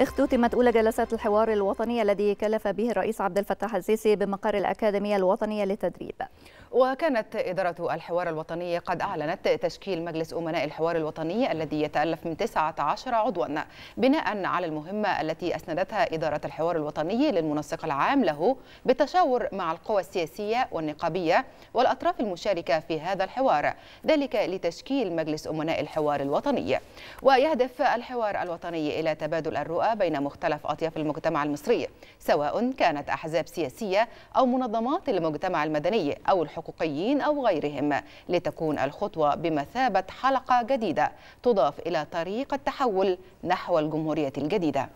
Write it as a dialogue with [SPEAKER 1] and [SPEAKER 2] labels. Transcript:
[SPEAKER 1] اختتمت أولى جلسات الحوار الوطني الذي كلف به الرئيس عبد الفتاح السيسي بمقر الأكاديمية الوطنية للتدريب
[SPEAKER 2] وكانت إدارة الحوار الوطني قد أعلنت تشكيل مجلس أمناء الحوار الوطني الذي يتألف من 19 عضوا بناء على المهمة التي أسندتها إدارة الحوار الوطني للمنسق العام له بالتشاور مع القوى السياسية والنقابية والأطراف المشاركة في هذا الحوار ذلك لتشكيل مجلس أمناء الحوار الوطني ويهدف الحوار الوطني إلى تبادل الرؤى بين مختلف أطياف المجتمع المصري سواء كانت أحزاب سياسية أو منظمات المجتمع المدني أو الحكومة الحقوقيين أو غيرهم لتكون الخطوة بمثابة حلقة جديدة تضاف إلى طريق التحول نحو الجمهورية الجديدة